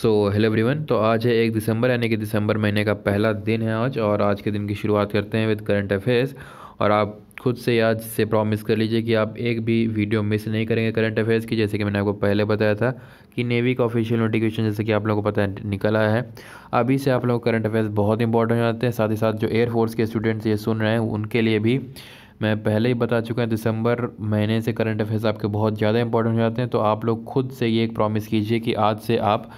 so hello everyone तो आज है एक दिसंबर यानी कि दिसंबर महीने का पहला दिन है आज और आज के दिन की शुरुआत करते हैं विद करंट अफेयर्स और आप खुद से आज से प्रॉमिस कर लीजिए कि आप एक भी वीडियो मिस नहीं करेंगे करंट अफेयर्स की जैसे कि मैंने आपको पहले बताया था कि नेवी का ऑफिशियल नोटिफिकेशन जैसे कि आप लोगों को पता निकल आया है अभी से आप लोग करंट अफेयर्स बहुत इंपॉर्टेंट हो जाते हैं साथ ही साथ जो एयरफोर्स के स्टूडेंट्स ये सुन रहे हैं उनके लिए भी मैं पहले ही बता चुका हूँ दिसंबर महीने से करंट अफेयर्स आपके बहुत ज़्यादा इंपॉर्टेंट हो जाते हैं तो आप लोग खुद से ये एक प्रॉमिस कीजिए कि आज से आप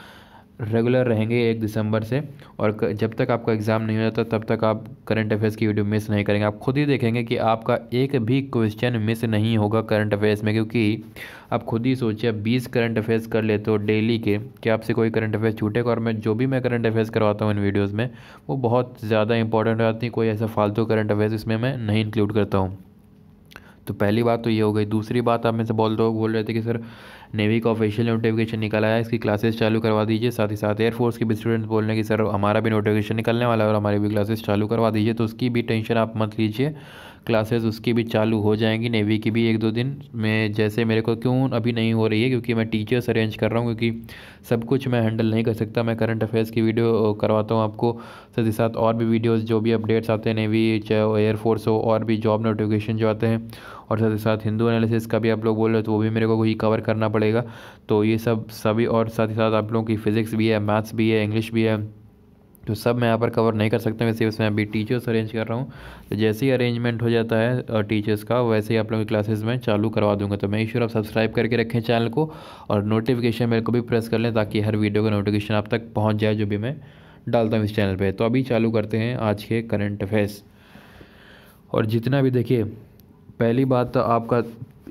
रेगुलर रहेंगे एक दिसंबर से और जब तक आपका एग्ज़ाम नहीं हो जाता तब तक आप करंट अफेयर्स की वीडियो मिस नहीं करेंगे आप खुद ही देखेंगे कि आपका एक भी क्वेश्चन मिस नहीं होगा करंट अफेयर्स में क्योंकि आप खुद ही सोचिए आप बीस करंट अफेयर्स कर लेते हो डेली के कि आपसे कोई करंट अफेयर्स छूटेगा और मैं जो भी मैं करंट अफेयर्स करवाता हूँ इन वीडियोज़ में वो बहुत ज़्यादा इंपॉर्टेंट हो जाती है कोई ऐसा फालतू करंट अफेयर्स इसमें मैं नहीं इंक्लूड करता हूँ तो पहली बात तो ये हो गई दूसरी बात आप में से बोल दो बोल रहे थे कि सर नेवी का ऑफिशियल नोटिफिकेशन निकला है इसकी क्लासेस चालू करवा दीजिए साथ ही साथ एयरफोर्स के भी स्टूडेंट्स बोल रहे हैं कि सर हमारा भी नोटिफिकेशन निकलने वाला है और हमारी भी क्लासेस चालू करवा दीजिए तो उसकी भी टेंशन आप मत लीजिए क्लासेस उसकी भी चालू हो जाएंगी नेवी की भी एक दो दिन में जैसे मेरे को क्यों अभी नहीं हो रही है क्योंकि मैं टीचर्स अरेंज कर रहा हूँ क्योंकि सब कुछ मैं हैंडल नहीं कर सकता मैं करंट अफेयर्स की वीडियो करवाता हूँ आपको साथ ही साथ और भी वीडियोस जो भी अपडेट्स आते हैं नेवी चाहे वो एयरफोर्स हो और भी जॉब नोटिफिकेशन जो आते हैं और साथ ही साथ हिंदू एनालिसिस का भी आप लोग बोल रहे हो तो वो भी मेरे को ही कवर करना पड़ेगा तो ये सब सभी और साथ ही साथ आप लोगों की फ़िज़िक्स भी है मैथ्स भी है इंग्लिश भी है तो सब मैं यहाँ पर कवर नहीं कर सकता हूँ इसलिए मैं अभी टीचर्स अरेंज कर रहा हूँ तो जैसे ही अरेंजमेंट हो जाता है टीचर्स का वैसे ही आप लोगों की क्लासेस में चालू करवा दूंगा तो मैं श्योर आप सब्सक्राइब करके रखें चैनल को और नोटिफिकेशन मेरे को भी प्रेस कर लें ताकि हर वीडियो का नोटिफिकेशन आप तक पहुँच जाए जो भी मैं डालता हूँ इस चैनल पर तो अभी चालू करते हैं आज के करेंट अफेयर्स और जितना भी देखिए पहली बात तो आपका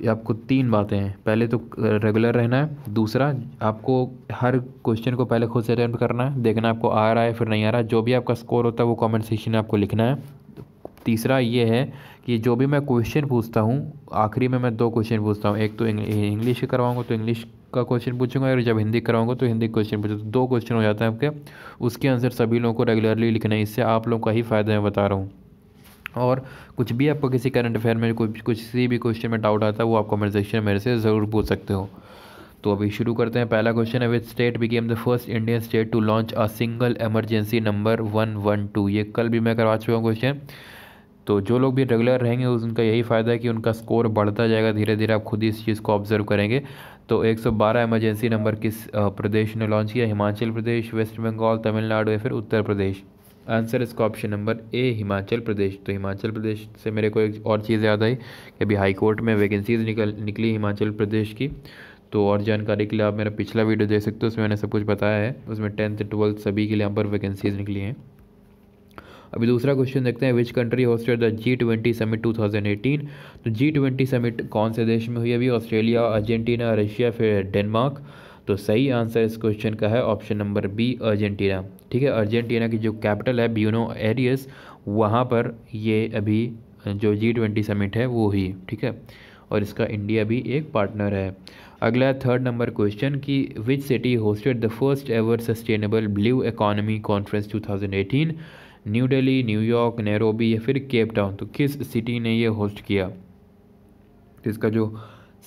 आपको तीन बातें हैं पहले तो रेगुलर रहना है दूसरा आपको हर क्वेश्चन को पहले खुद से अटैम्प्ट करना है देखना आपको आ रहा है फिर नहीं आ रहा जो भी आपका स्कोर होता है वो कमेंट सेक्शन में आपको लिखना है तीसरा ये है कि जो भी मैं क्वेश्चन पूछता हूँ आखिरी में मैं दो क्वेश्चन पूछता हूँ एक तो इंग्लिश करवाऊँगा तो इंग्लिश का क्वेश्चन पूछूंगा और जब हिंदी कराऊंगा तो हिंदी क्वेश्चन पूछा तो दो क्वेश्चन हो जाते हैं आपके उसके आंसर सभी लोगों को रेगुलरली लिखना है इससे आप लोगों का ही फ़ायदा है बता रहा हूँ और कुछ भी आपको किसी करंट अफेयर में कुछ किसी भी क्वेश्चन में डाउट आता है वो आप कमेंट सेक्शन में मेरे से ज़रूर पूछ सकते हो तो अभी शुरू करते हैं पहला क्वेश्चन है which state became the first Indian state to launch a single emergency number one one two ये कल भी मैं करवा चुका हूँ क्वेश्चन तो जो लोग भी रेगुलर रहेंगे उनका यही फ़ायदा है कि उनका स्कोर बढ़ता जाएगा धीरे धीरे आप खुद ही इस चीज़ को ऑब्जर्व करेंगे तो 112 इमरजेंसी नंबर किस प्रदेश ने लॉन्च किया हिमाचल प्रदेश वेस्ट बंगाल तमिलनाडु या फिर उत्तर प्रदेश आंसर इसका option number A Himachal Pradesh तो हिमाचल प्रदेश से मेरे को एक और चीज़ याद आई कि अभी हाई कोर्ट में वैकेंसीज निकल निकली हिमाचल प्रदेश की तो और जानकारी के लिए आप मेरा पिछला वीडियो देख सकते हो उसमें मैंने सब कुछ बताया है उसमें टेंथ ट्वेल्थ सभी के लिए यहाँ पर वैकेंसीज निकली हैं अभी दूसरा क्वेश्चन देखते हैं which country hosted the G twenty summit two thousand eighteen तो जी ट्वेंटी समिट कौन से देश में हुई अभी ऑस्ट्रेलिया अर्जेंटीना रशिया फिर डेनमार्क तो सही आंसर इस क्वेश्चन का है ऑप्शन नंबर बी अर्जेंटीना ठीक है अर्जेंटीना की जो कैपिटल है ब्यूनो एरियस वहाँ पर ये अभी जो जी ट्वेंटी समिट है वो हुई ठीक है और इसका इंडिया भी एक पार्टनर है अगला थर्ड नंबर क्वेश्चन कि which city hosted the first ever sustainable blue economy conference 2018 New Delhi New York Nairobi या फिर केप टाउन तो किस सिटी ने ये होस्ट किया तो इसका जो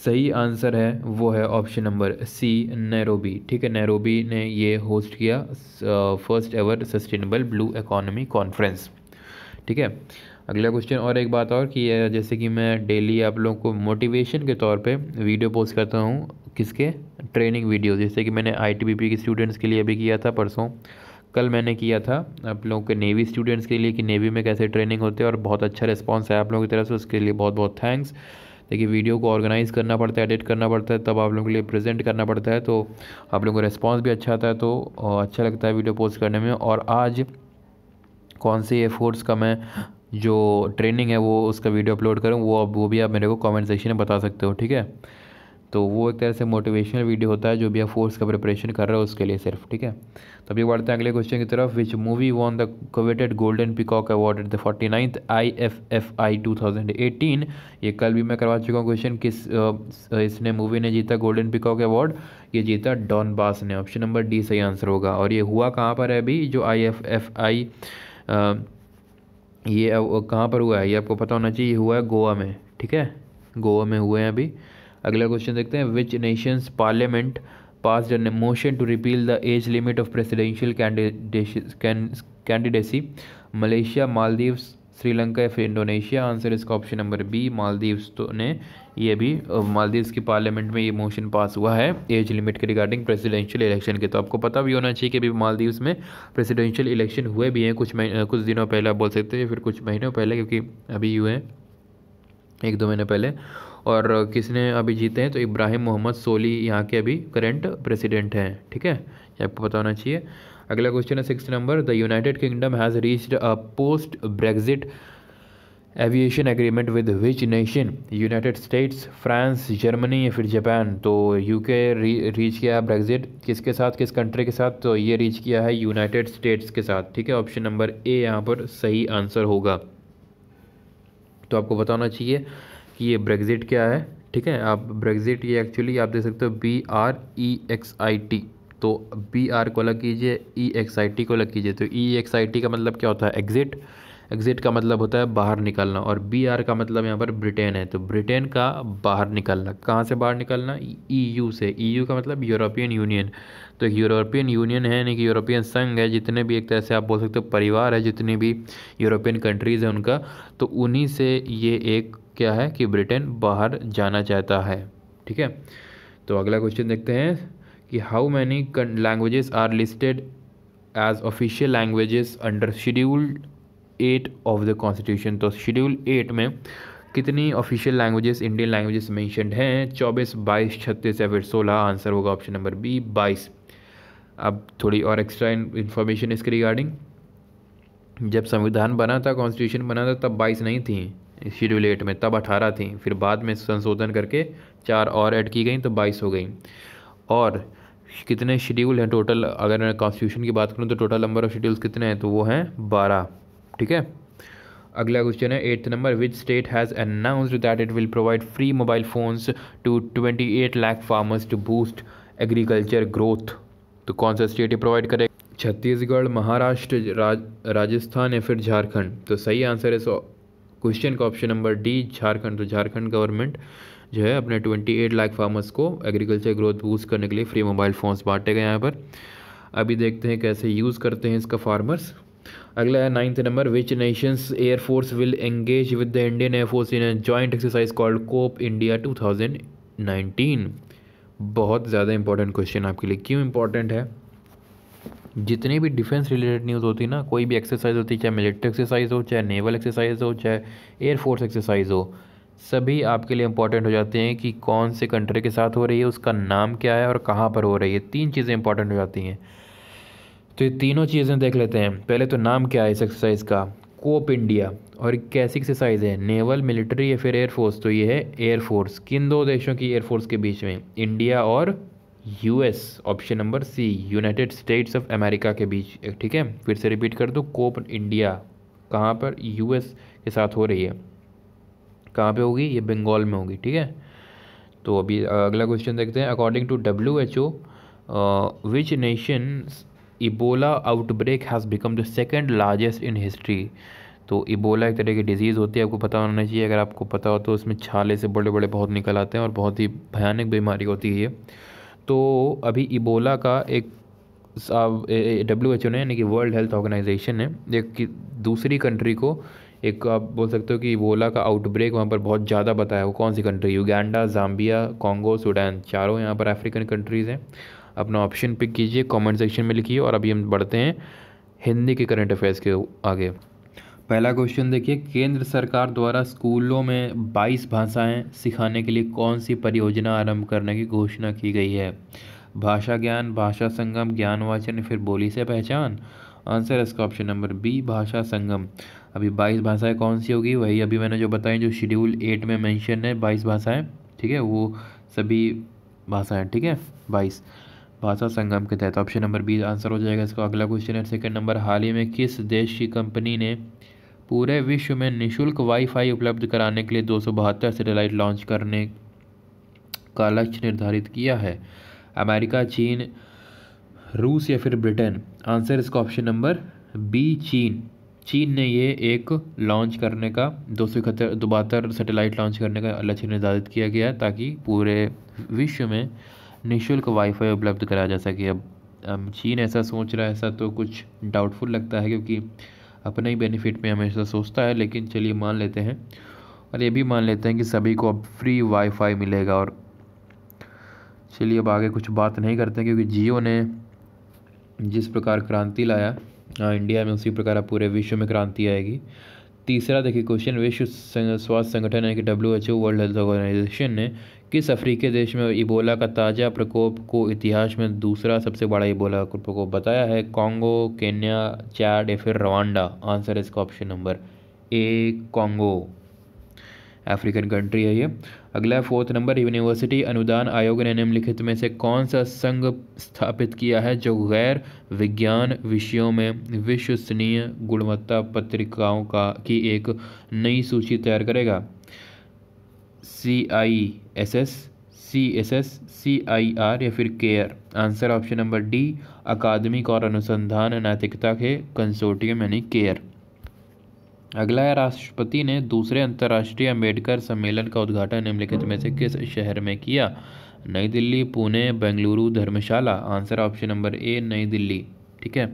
सही आंसर है वो है ऑप्शन नंबर सी नैरोबी ठीक है नैरोबी ने ये होस्ट किया first ever sustainable blue economy conference ठीक है अगला क्वेश्चन और एक बात और कि जैसे कि मैं डेली आप लोगों को मोटिवेशन के तौर पे वीडियो पोस्ट करता हूँ किसके ट्रेनिंग वीडियो जैसे कि मैंने आईटीबीपी के स्टूडेंट्स के लिए भी किया था परसों कल मैंने किया था आप लोगों के नेवी स्टूडेंट्स के लिए कि नेवी में कैसे ट्रेनिंग होती है और बहुत अच्छा रिस्पॉन्स है आप लोगों की तरफ से उसके लिए बहुत बहुत थैंक्स देखिए वीडियो को ऑर्गेनाइज़ करना पड़ता है एडिट करना पड़ता है तब आप लोगों के लिए प्रेजेंट करना पड़ता है तो आप लोगों को रिस्पॉन्स भी अच्छा आता है तो अच्छा लगता है वीडियो पोस्ट करने में और आज कौन से एफोर्ट्स का मैं जो ट्रेनिंग है वो उसका वीडियो अपलोड करूँ वो अब वो भी आप मेरे को कॉमेंट सेक्शन में बता सकते हो ठीक है तो वो एक तरह से मोटिवेशनल वीडियो होता है जो भी आप फोर्स का प्रिपरेशन कर रहे हो उसके लिए सिर्फ ठीक है तो अभी बढ़ते हैं अगले क्वेश्चन की तरफ which movie won the coveted golden peacock award at the forty ninth I F F I two thousand eighteen ये कल भी मैं करवा चुका हूँ क्वेश्चन किस इसने मूवी ने जीता गोल्डन पिकॉक अवार्ड ये जीता डॉन बास ने ऑप्शन नंबर डी सही आंसर होगा और ये हुआ कहाँ पर है अभी जो आई एफ एफ आई ये कहाँ पर हुआ है ये आपको पता होना चाहिए हुआ है गोवा में ठीक है गोवा में हुए हैं अभी अगला क्वेश्चन देखते हैं which nations parliament pass an motion to repeal the age limit of presidential candidacy Malaysia Maldives Sri Lanka या फिर इंडोनेशिया आंसर इसका ऑप्शन नंबर बी मालदीव्स तो ने ये भी मालदीव्स की पार्लियामेंट में ये मोशन पास हुआ है एज लिमिट के रिगार्डिंग प्रेसिडेंशियल इलेक्शन के तो आपको पता भी होना चाहिए कि अभी मालदीव्स में प्रेसिडेंशियल इलेक्शन हुए भी हैं कुछ कुछ दिनों पहले आप बोल सकते हैं फिर कुछ महीनों पहले क्योंकि अभी हुए हैं एक दो महीने पहले और किसने अभी जीते हैं तो इब्राहिम मोहम्मद सोली यहाँ के अभी करेंट प्रेसिडेंट हैं ठीक है ये आपको पता होना चाहिए अगला क्वेश्चन है six number the United Kingdom has reached a post Brexit aviation agreement with which nation United States France Germany या फिर जापान तो यूके रीच किया है ब्रेग्जिट किसके साथ किस कंट्री के साथ तो ये रीच किया है यूनाइटेड स्टेट्स के साथ ठीक है ऑप्शन नंबर ए यहाँ पर सही आंसर होगा तो आपको बताना चाहिए कि ये ब्रेग्ज़िट क्या है ठीक है आप ब्रेग्ज़िट ये एक्चुअली आप देख सकते हो B R E X I T तो बी आर को अलग कीजिए ई एक्स आई टी को अलग कीजिए तो ई एक्स आई टी का मतलब क्या होता है एग्ज़िट एग्ज़िट का मतलब होता है बाहर निकलना और बी आर का मतलब यहाँ पर ब्रिटेन है तो ब्रिटेन का बाहर निकलना कहाँ से बाहर निकलना ई e यू से ई e यू का मतलब यूरोपियन यूनियन तो एक यूरोपियन यूनियन है यानी कि यूरोपियन संघ है जितने भी एक तरह से आप बोल सकते हो परिवार है जितनी भी यूरोपियन कंट्रीज़ हैं उनका तो उन्हीं से ये एक क्या है कि ब्रिटेन बाहर जाना चाहता है ठीक है तो अगला क्वेश्चन देखते हैं कि how many languages are listed as official languages under schedule eight of the constitution तो शेड्यूल एट में कितनी official languages Indian languages mentioned हैं चौबीस बाईस छत्तीस या फिर सोलह आंसर होगा ऑप्शन नंबर बी बाईस अब थोड़ी और एक्स्ट्रा इन्फॉर्मेशन इसके रिगार्डिंग जब संविधान बना था कॉन्स्टिट्यूशन बना था तब बाईस नहीं थी शेड्यूल एट में तब अठारह थी फिर बाद में संशोधन करके चार और ऐड की गई तो बाईस हो गई और कितने शेड्यूल हैं टोटल अगर मैं कॉन्स्टिट्यूशन की बात करूँ तो टोटल नंबर ऑफ शेड्यूल्स कितने हैं तो वो हैं बारह ठीक है अगला क्वेश्चन है eighth number which state has announced that it will provide free mobile phones to twenty eight lakh farmers to boost agriculture growth तो कौन सा स्टेट ये प्रोवाइड करेगा छत्तीसगढ़ महाराष्ट्र राज, राजस्थान या फिर झारखंड तो सही आंसर है सो क्वेश्चन का ऑप्शन नंबर डी झारखंड तो झारखंड गवर्नमेंट जो है अपने 28 लाख फार्मर्स को एग्रीकल्चर ग्रोथ बूस्ट करने के लिए फ्री मोबाइल फ़ोन्स गए यहाँ पर अभी देखते हैं कैसे यूज़ करते हैं इसका फार्मर्स अगला है ninth number which nations air force will engage with the Indian air force in a joint exercise called Cope India 2019 बहुत ज़्यादा इंपॉर्टेंट क्वेश्चन आपके लिए क्यों इंपॉर्टेंट है जितनी भी डिफेंस रिलेटेड न्यूज़ होती है ना कोई भी एक्सरसाइज होती है चाहे मिलिट्री एक्सरसाइज हो चाहे नेवल एक्सरसाइज हो चाहे एयरफोर्स एक्सरसाइज हो सभी आपके लिए इंपॉर्टेंट हो जाते हैं कि कौन से कंट्री के साथ हो रही है उसका नाम क्या है और कहाँ पर हो रही है तीन चीज़ें इंपॉर्टेंट हो जाती हैं तो ये तीनों चीज़ें देख लेते हैं पहले तो नाम क्या है इस एक्सरसाइज का कोप इंडिया और कैसी एक्सरसाइज है नेवल मिलिट्री या फिर एयरफोर्स तो ये है एयरफोर्स किन दो देशों की एयरफोर्स के बीच में इंडिया और US option number C United States of America के बीच ठीक है फिर से रिपीट कर दो कोप इंडिया कहाँ पर यूएस के साथ हो रही है कहाँ पे होगी ये बंगाल में होगी ठीक है तो अभी अगला क्वेश्चन देखते हैं according to W H O which nation Ebola outbreak has become the second largest in history तो इबोला एक तरह की डिजीज़ होती है आपको पता होना चाहिए अगर आपको पता हो तो उसमें छाले से बड़े बड़े बहुत निकल आते हैं और बहुत ही भयानक बीमारी होती है तो अभी इबोला का एक डब्ल्यू एच ओ ने यानी कि वर्ल्ड हेल्थ ऑर्गेनाइजेशन ने एक दूसरी कंट्री को एक आप बोल सकते हो कि इबोला का आउटब्रेक वहाँ पर बहुत ज़्यादा बताया वो कौन सी country Uganda Zambia Congo Sudan चारों यहाँ पर अफ्रीकन कंट्रीज़ हैं अपना ऑप्शन पिक कीजिए कमेंट सेक्शन में लिखिए और अभी हम बढ़ते हैं हिंदी के करंट अफेयर्स के आगे पहला क्वेश्चन देखिए केंद्र सरकार द्वारा स्कूलों में 22 भाषाएं सिखाने के लिए कौन सी परियोजना आरंभ करने की घोषणा की गई है भाषा ज्ञान भाषा संगम ज्ञान वाचन फिर बोली से पहचान आंसर इसका ऑप्शन नंबर बी भाषा संगम अभी बाईस भाषाएं कौन सी होगी वही अभी मैंने जो बताई जो शेड्यूल एट में मैंशन है बाईस भाषाएँ ठीक है वो सभी भाषाएँ ठीक है बाईस भाषा संगम के तहत ऑप्शन नंबर बी आंसर हो जाएगा इसका अगला क्वेश्चन है सेकंड नंबर हाल ही में किस देश की कंपनी ने पूरे विश्व में निशुल्क वाईफाई उपलब्ध कराने के लिए दो सैटेलाइट लॉन्च करने का लक्ष्य निर्धारित किया है अमेरिका चीन रूस या फिर ब्रिटेन आंसर इसका ऑप्शन नंबर बी चीन चीन ने ये एक लॉन्च करने का दो सौ इकहत्तर दो बहत्तर सेटेलाइट लॉन्च करने का लक्ष्य निर्धारित किया गया ताकि पूरे विश्व में निशुल्क वाईफाई उपलब्ध कराया जा सके अब चीन ऐसा सोच रहा है ऐसा तो कुछ डाउटफुल लगता है क्योंकि अपने ही बेनिफिट में हमेशा सोचता है लेकिन चलिए मान लेते हैं और ये भी मान लेते हैं कि सभी को अब फ्री वाईफाई मिलेगा और चलिए अब आगे कुछ बात नहीं करते क्योंकि जियो ने जिस प्रकार क्रांति लाया हाँ इंडिया में उसी प्रकार अब पूरे विश्व में क्रांति आएगी तीसरा देखिए क्वेश्चन विश्व स्वास्थ्य संगठन है कि W H O world health organization ने किस अफ्रीकी देश में इबोला का ताज़ा प्रकोप को इतिहास में दूसरा सबसे बड़ा इबोला प्रकोप बताया है कॉन्गो केन्या चैड या फिर रवांडा आंसर है इसका option number A Congo African country है ये अगला फोर्थ नंबर यूनिवर्सिटी अनुदान आयोग ने निम्नलिखित में से कौन सा संघ स्थापित किया है जो गैर विज्ञान विषयों में विश्वसनीय गुणवत्ता पत्रिकाओं का की एक नई सूची तैयार करेगा C I S S C S S C I R या फिर care answer option number D अकादमिक और अनुसंधान नैतिकता के कंसोर्टियम यानी केयर अगला है राष्ट्रपति ने दूसरे अंतर्राष्ट्रीय अम्बेडकर सम्मेलन का उद्घाटन निम्नलिखित में से किस शहर में किया New Delhi Pune Bengaluru Dharamshala answer option number A New Delhi ठीक है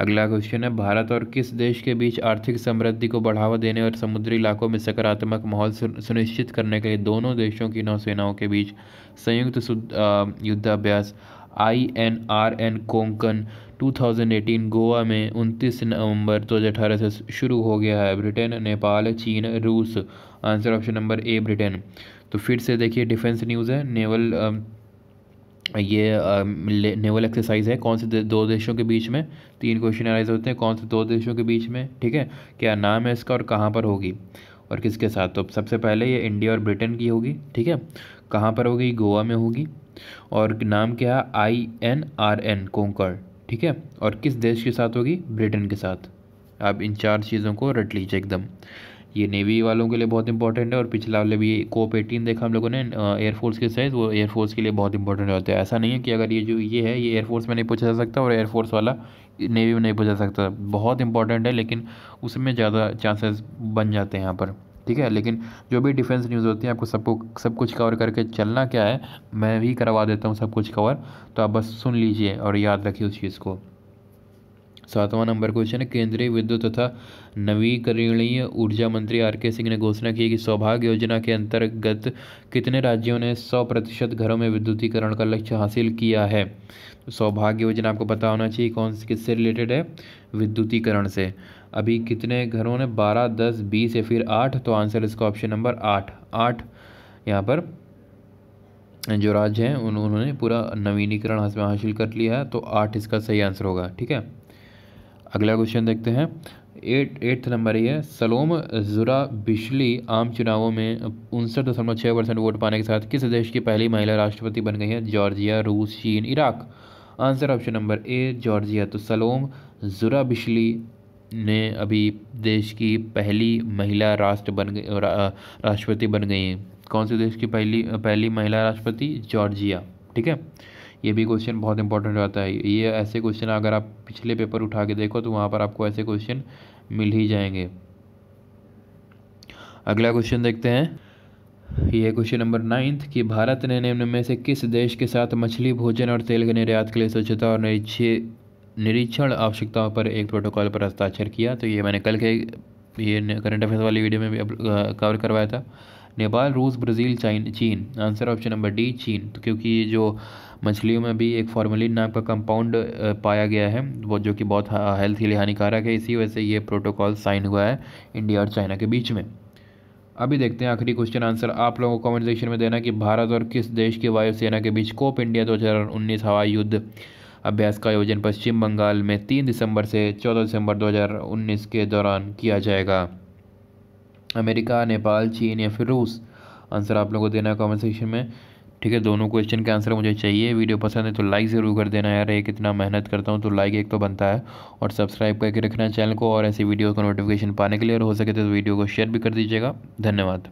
अगला क्वेश्चन है भारत और किस देश के बीच आर्थिक समृद्धि को बढ़ावा देने और समुद्री इलाकों में सकारात्मक माहौल सुनिश्चित करने के लिए दोनों देशों की नौसेनाओं के बीच संयुक्त युद्धाभ्यास I N R N Konkan 2018 Goa में 29 नवंबर 2018 से शुरू हो गया है ब्रिटेन नेपाल चीन रूस answer option number A Britain तो फिर से देखिए डिफेंस न्यूज़ है नेवल ये नेवल एक्सरसाइज है कौन से दो देशों के बीच में तीन क्वेश्चन अराइज होते हैं कौन से दो देशों के बीच में ठीक है क्या नाम है इसका और कहाँ पर होगी और किसके साथ तो सबसे पहले ये इंडिया और ब्रिटेन की होगी ठीक है कहाँ पर होगी गोवा में होगी और नाम क्या है I N R N Konkan ठीक है और किस देश के साथ होगी ब्रिटेन के साथ आप इन चार चीज़ों को रट लीजिए एकदम ये नेवी वालों के लिए बहुत इंपॉर्टेंट है और पिछला वाले भी कोप एटीन देखा हम लोगों ने एयरफोर्स के साइज वो एयरफोर्स के लिए बहुत इंपॉर्टेंट होता है ऐसा नहीं है कि अगर ये जो ये है ये एयरफोर्स में नहीं पूछा जा सकता और एयरफोर्स वाला नेवी में नहीं पूछा जा सकता बहुत इंपॉर्टेंट है लेकिन उसमें ज़्यादा चांसेस बन जाते हैं यहाँ पर ठीक है लेकिन जो भी डिफेंस न्यूज़ होती है आपको सबको सब कुछ कवर करके चलना क्या है मैं भी करवा देता हूँ सब कुछ कवर तो आप बस सुन लीजिए और याद रखिए उस चीज़ को सातवां नंबर क्वेश्चन है केंद्रीय विद्युत तथा नवीकरणीय ऊर्जा मंत्री आर के सिंह ने घोषणा की कि सौभाग्य योजना के अंतर्गत कितने राज्यों ने सौ प्रतिशत घरों में विद्युतीकरण का लक्ष्य हासिल किया है तो सौभाग्य योजना आपको पता होना चाहिए कौन किससे रिलेटेड है विद्युतीकरण से अभी कितने घरों ने बारह दस बीस या फिर आठ तो आंसर इसका ऑप्शन नंबर आठ आठ यहाँ पर जो राज्य हैं उन्होंने पूरा नवीनीकरण हासिल कर लिया है तो आठ इसका सही आंसर होगा ठीक है अगला क्वेश्चन देखते हैं एट एट्थ नंबर ये सलोम जुरा बिशली आम चुनावों में उनसठ दशमलव छः परसेंट वोट पाने के साथ किस देश की पहली महिला राष्ट्रपति बन गई है जॉर्जिया रूस चीन Iraq answer option number A Georgia तो सलोम जुरा बिशली ने अभी देश की पहली महिला राष्ट्र बन गई रा, राष्ट्रपति बन गई हैं कौन से देश की पहली पहली महिला राष्ट्रपति जॉर्जिया ठीक है ये भी क्वेश्चन बहुत इंपॉर्टेंट रहता है ये ऐसे क्वेश्चन अगर आप पिछले पेपर उठा के देखो तो वहाँ पर आपको ऐसे क्वेश्चन मिल ही जाएंगे अगला क्वेश्चन देखते हैं ये क्वेश्चन नंबर नाइन्थ कि भारत ने निम्न में से किस देश के साथ मछली भोजन और तेल के निर्यात के लिए स्वच्छता और निरीक्षण आवश्यकताओं पर एक प्रोटोकॉल पर हस्ताक्षर किया तो ये मैंने कल के ये करंट अफेयर्स वाली वीडियो में भी कवर करवाया था नेपाल रूस ब्राज़ील चाइन चीन आंसर ऑप्शन नंबर डी चीन तो क्योंकि जो मछलियों में भी एक फॉर्मलिन नाम का कंपाउंड पाया गया है वो जो कि बहुत हेल्थ के लिए हानिकारक है इसी वजह से ये प्रोटोकॉल साइन हुआ है इंडिया और चाइना के बीच में अभी देखते हैं आखिरी क्वेश्चन आंसर आप लोगों को कमेंट सेक्शन में देना कि भारत और किस देश की वायुसेना के बीच कोप इंडिया दो हवाई युद्ध अभ्यास का आयोजन पश्चिम बंगाल में तीन दिसंबर से चौदह दिसंबर दो के दौरान किया जाएगा अमेरिका नेपाल चीन या फिर रूस आंसर आप लोगों को देना है कॉमेंट सेक्शन में ठीक है दोनों क्वेश्चन के आंसर मुझे चाहिए वीडियो पसंद है तो लाइक ज़रूर कर देना यार एक इतना मेहनत करता हूँ तो लाइक एक तो बनता है और सब्सक्राइब करके रखना चैनल को और ऐसी वीडियो का नोटिफिकेशन पाने के लिए और हो सके तो वीडियो को शेयर भी कर दीजिएगा धन्यवाद